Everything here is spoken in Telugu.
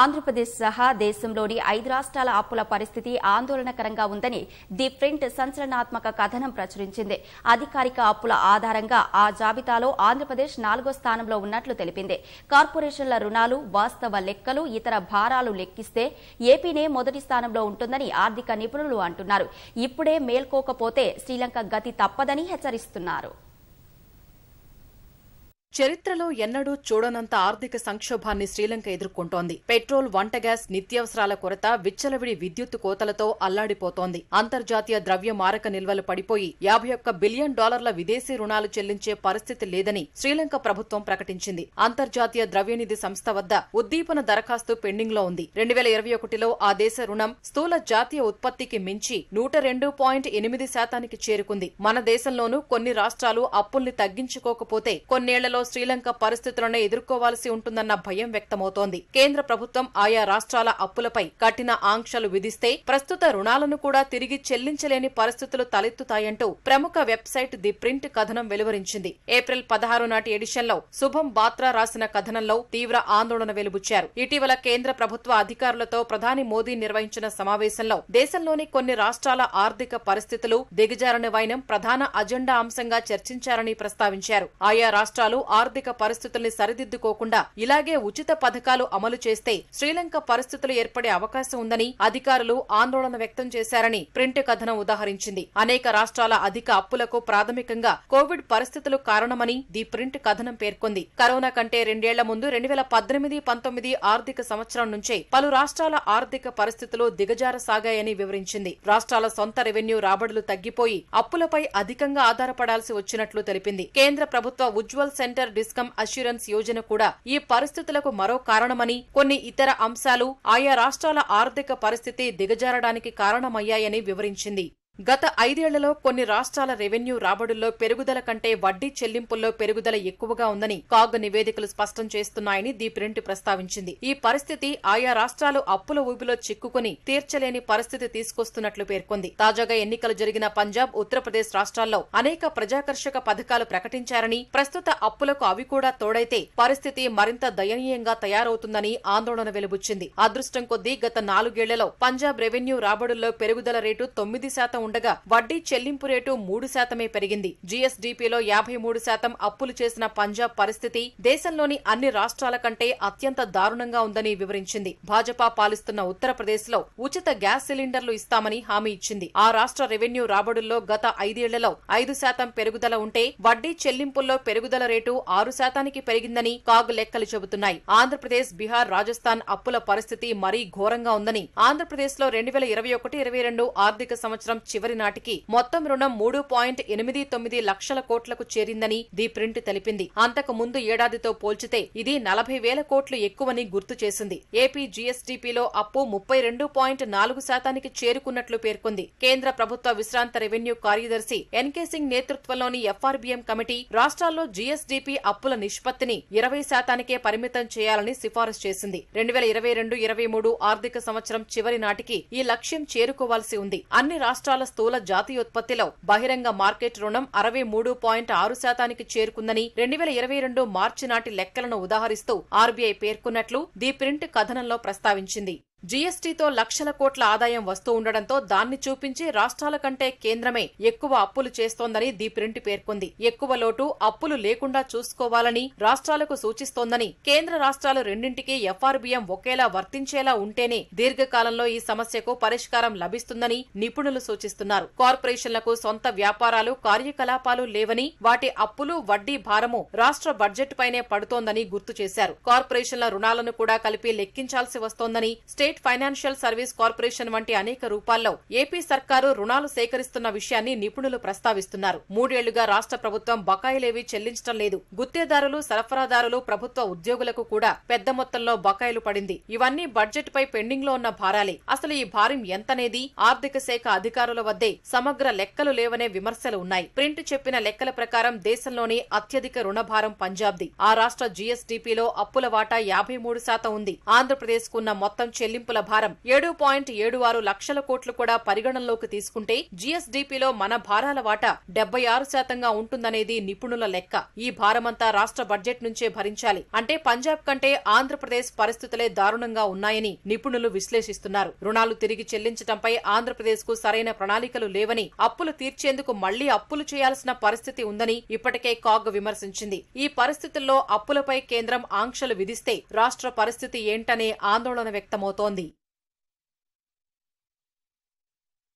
ఆంధ్రప్రదేశ్ సహా దేశంలోని ఐదు రాష్ట్రాల అప్పుల పరిస్థితి ఆందోళనకరంగా ఉందని ది ప్రింట్ సంచలనాత్మక కథనం ప్రచురించింది అధికారిక అప్పుల ఆధారంగా ఆ జాబితాలో ఆంధ్రప్రదేశ్ నాలుగో స్థానంలో ఉన్నట్లు తెలిపింది కార్పొరేషన్ల రుణాలు వాస్తవ లెక్కలు ఇతర భారాలు లెక్కిస్తే ఏపీనే మొదటి స్థానంలో ఉంటుందని ఆర్థిక నిపుణులు అంటున్నారు ఇప్పుడే మేల్కోకపోతే శ్రీలంక గతి తప్పదని హెచ్చరిస్తున్నారు చరిత్రలో ఎన్నడూ చూడనంత ఆర్థిక సంక్షోభాన్ని శ్రీలంక ఎదుర్కొంటోంది పెట్రోల్ వంట గ్యాస్ నిత్యావసరాల కొరత విచ్చలవిడి విద్యుత్ కోతలతో అల్లాడిపోతోంది అంతర్జాతీయ ద్రవ్య మారక నిల్వలు పడిపోయి యాభై ఒక్క బిలియన్ డాలర్ల విదేశీ రుణాలు చెల్లించే పరిస్థితి లేదని శ్రీలంక ప్రభుత్వం ప్రకటించింది అంతర్జాతీయ ద్రవ్యనిధి సంస్థ వద్ద ఉద్దీపన దరఖాస్తు పెండింగ్ లో ఉంది రెండు వేల ఇరవై ఒకటిలో ఆ దేశ రుణం స్థూల జాతీయ ఉత్పత్తికి మించి నూట రెండు పాయింట్ ఎనిమిది శాతానికి చేరుకుంది మన దేశంలోనూ కొన్ని రాష్ట్రాలు అప్పుల్ని తగ్గించుకోకపోతే కొన్నేళ్లలో నేపథ్యంలో శ్రీలంక పరిస్థితులను ఎదుర్కోవాల్సి ఉంటుందన్న భయం వ్యక్తమవుతోంది కేంద్ర ప్రభుత్వం ఆయా రాష్ట్రాల అప్పులపై కఠిన ఆంక్షలు విధిస్తే ప్రస్తుత రుణాలను కూడా తిరిగి చెల్లించలేని పరిస్థితులు తలెత్తుతాయంటూ ప్రముఖ వెబ్సైట్ ది ప్రింట్ కథనం వెలువరించింది ఏప్రిల్ పదహారు నాటి ఎడిషన్లో శుభం బాత్రా రాసిన కథనంలో తీవ్ర ఆందోళన వెలుబుచ్చారు ఇటీవల కేంద్ర ప్రభుత్వ అధికారులతో ప్రధాని మోదీ నిర్వహించిన సమావేశంలో దేశంలోని కొన్ని రాష్ట్రాల ఆర్థిక పరిస్థితులు దిగజారని వైనం ప్రధాన అజెండా అంశంగా చర్చించారని ప్రస్తావించారు ఆయా రాష్ట్రాలు ఆర్థిక పరిస్థితుల్ని సరిదిద్దుకోకుండా ఇలాగే ఉచిత పథకాలు అమలు చేస్తే శ్రీలంక పరిస్థితులు ఏర్పడే అవకాశం ఉందని అధికారులు ఆందోళన వ్యక్తం చేశారని ప్రింట్ కథనం ఉదాహరించింది అనేక రాష్ట్రాల అధిక అప్పులకు ప్రాథమికంగా కోవిడ్ పరిస్థితులు కారణమని ది ప్రింట్ కథనం పేర్కొంది కరోనా కంటే రెండేళ్ల ముందు రెండు వేల పద్దెనిమిది పంతొమ్మిది ఆర్థిక సంవత్సరం నుంచే పలు రాష్ట్రాల ఆర్థిక పరిస్థితులు దిగజారసాగాయని వివరించింది రాష్ట్రాల సొంత రెవెన్యూ రాబడులు తగ్గిపోయి అప్పులపై అధికంగా ఆధారపడాల్సి వచ్చినట్లు తెలిపింది కేంద్ర ప్రభుత్వ Ujwal centre centre discom assurance Yojana కూడా ఈ పరిస్థితులకు మరో కారణమని కొన్ని ఇతర అంశాలు ఆయా రాష్ట్రాల ఆర్థిక పరిస్థితి దిగజారడానికి కారణమయ్యాయని వివరించింది గత ఐదేళ్లలో కొన్ని రాష్ట్రాల రెవెన్యూ రాబడుల్లో పెరుగుదల కంటే వడ్డీ చెల్లింపుల్లో పెరుగుదల ఎక్కువగా ఉందని కాగ్ నివేదికలు స్పష్టం చేస్తున్నాయని ది ప్రింట్ ప్రస్తావించింది ఈ పరిస్థితి ఆయా రాష్ట్రాలు అప్పుల ఊబిలో చిక్కుకుని తీర్చలేని పరిస్థితి తీసుకొస్తున్నట్లు పేర్కొంది తాజాగా ఎన్నికలు జరిగిన పంజాబ్ ఉత్తరప్రదేశ్ రాష్ట్రాల్లో అనేక ప్రజాకర్షక పథకాలు ప్రకటించారని ప్రస్తుత అప్పులకు అవి కూడా తోడైతే పరిస్థితి మరింత దయనీయంగా తయారవుతుందని ఆందోళన వెలుబుచ్చింది అదృష్టం కొద్దీ గత నాలుగేళ్లలో పంజాబ్ రెవెన్యూ రాబడుల్లో పెరుగుదల రేటు తొమ్మిది శాతం ఉండగా వడ్డీ చెల్లింపు రేటు మూడు శాతమే పెరిగింది జీఎస్డీపీలో యాభై మూడు శాతం అప్పులు చేసిన పంజాబ్ పరిస్థితి దేశంలోని అన్ని రాష్ట్రాల కంటే అత్యంత దారుణంగా ఉందని వివరించింది భాజపా పాలిస్తున్న ఉత్తరప్రదేశ్ లో ఉచిత గ్యాస్ సిలిండర్లు ఇస్తామని హామీ ఇచ్చింది ఆ రాష్ట్ర రెవెన్యూ రాబడుల్లో గత ఐదేళ్లలో ఐదు శాతం పెరుగుదల ఉంటే వడ్డీ చెల్లింపుల్లో పెరుగుదల రేటు ఆరు శాతానికి పెరిగిందని కాగు లెక్కలు చెబుతున్నాయి ఆంధ్రప్రదేశ్ బీహార్ రాజస్థాన్ అప్పుల పరిస్థితి మరీ ఘోరంగా ఉందని ఆంధ్రప్రదేశ్ లో రెండు వేల ఇరవై ఒకటి ఇరవై రెండు ఆర్థిక సంవత్సరం చివరి నాటికి మొత్తం రుణం మూడు పాయింట్ ఎనిమిది తొమ్మిది లక్షల కోట్లకు చేరిందని ది ప్రింట్ తెలిపింది అంతకు ముందు ఏడాదితో పోల్చితే ఇది నలభై వేల కోట్లు ఎక్కువని గుర్తు చేసింది ఏపీ జీఎస్డీపీలో అప్పు ముప్పై రెండు పాయింట్ నాలుగు శాతానికి చేరుకున్నట్లు పేర్కొంది కేంద్ర ప్రభుత్వ విశ్రాంత రెవెన్యూ కార్యదర్శి ఎన్కే సింగ్ నేతృత్వంలోని ఎఫ్ఆర్బీఎం కమిటీ రాష్ట్రాల్లో జీఎస్డీపీ అప్పుల నిష్పత్తిని ఇరవై శాతానికే పరిమితం చేయాలని సిఫారసు చేసింది రెండు వేల ఇరవై రెండు ఇరవై మూడు ఆర్థిక సంవత్సరం చివరి నాటికి ఈ లక్ష్యం చేరుకోవాల్సి ఉంది అన్ని రాష్ట్రాల స్థూల జాతీయోత్పత్తిలో బహిరంగ మార్కెట్ రుణం అరవై మూడు పాయింట్ ఆరు శాతానికి చేరుకుందని రెండు వేల ఇరవై రెండు మార్చి నాటి లెక్కలను ఉదాహరిస్తూ ఆర్బీఐ పేర్కొన్నట్లు ది ప్రింట్ కథనంలో ప్రస్తావించింది జీఎస్టీతో లక్షల కోట్ల ఆదాయం వస్తూ ఉండడంతో దాన్ని చూపించి రాష్ట్రాల కంటే కేంద్రమే ఎక్కువ అప్పులు చేస్తోందని ది ప్రింట్ పేర్కొంది ఎక్కువ లోటు అప్పులు లేకుండా చూసుకోవాలని రాష్ట్రాలకు సూచిస్తోందని కేంద్ర రాష్ట్రాలు రెండింటికి ఎఫ్ఆర్బిఎం ఒకేలా వర్తించేలా ఉంటేనే దీర్ఘకాలంలో ఈ సమస్యకు పరిష్కారం లభిస్తుందని నిపుణులు సూచిస్తున్నారు కార్పొరేషన్లకు సొంత వ్యాపారాలు కార్యకలాపాలు లేవని వాటి అప్పులు వడ్డీ భారము రాష్ట్ర బడ్జెట్ పైనే పడుతోందని గుర్తు చేశారు కార్పొరేషన్ల రుణాలను కూడా కలిపి లెక్కించాల్సి వస్తోందని state state financial service corporation వంటి అనేక రూపాల్లో ఏపీ సర్కారు రుణాలు సేకరిస్తున్న విషయాన్ని నిపుణులు ప్రస్తావిస్తున్నారు మూడేళ్లుగా రాష్ట్ర ప్రభుత్వం బకాయిలేవీ చెల్లించడం లేదు గుత్తేదారులు సరఫరాదారులు ప్రభుత్వ ఉద్యోగులకు కూడా పెద్ద మొత్తంలో బకాయిలు పడింది ఇవన్నీ బడ్జెట్ పై పెండింగ్ లో ఉన్న భారాలే అసలు ఈ భారం ఎంతనేది ఆర్థిక శాఖ అధికారుల వద్దే సమగ్ర లెక్కలు లేవనే విమర్శలు ఉన్నాయి ప్రింట్ చెప్పిన లెక్కల ప్రకారం దేశంలోని అత్యధిక రుణభారం పంజాబ్ది ఆ రాష్ట్ర జీఎస్డీపీలో అప్పుల వాటా యాభై మూడు శాతం ఉంది ఆంధ్రప్రదేశ్ కున్న మొత్తం చెల్లి చెల్లింపుల భారం ఏడు పాయింట్ ఏడు ఆరు లక్షల కోట్లు కూడా పరిగణనలోకి తీసుకుంటే జీఎస్డీపీలో మన భారాల వాటా డెబ్బై ఆరు శాతంగా ఉంటుందనేది నిపుణుల లెక్క ఈ భారమంతా రాష్ట్ర బడ్జెట్ నుంచే భరించాలి అంటే పంజాబ్ కంటే ఆంధ్రప్రదేశ్ పరిస్థితులే దారుణంగా ఉన్నాయని నిపుణులు విశ్లేషిస్తున్నారు రుణాలు తిరిగి చెల్లించడంపై ఆంధ్రప్రదేశ్ కు సరైన ప్రణాళికలు లేవని అప్పులు తీర్చేందుకు మళ్లీ అప్పులు చేయాల్సిన పరిస్థితి ఉందని ఇప్పటికే కాగ్ విమర్శించింది ఈ పరిస్థితుల్లో అప్పులపై కేంద్రం ఆంక్షలు విధిస్తే రాష్ట్ర పరిస్థితి ఏంటనే ఆందోళన వ్యక్తమవుతోంది Bondi.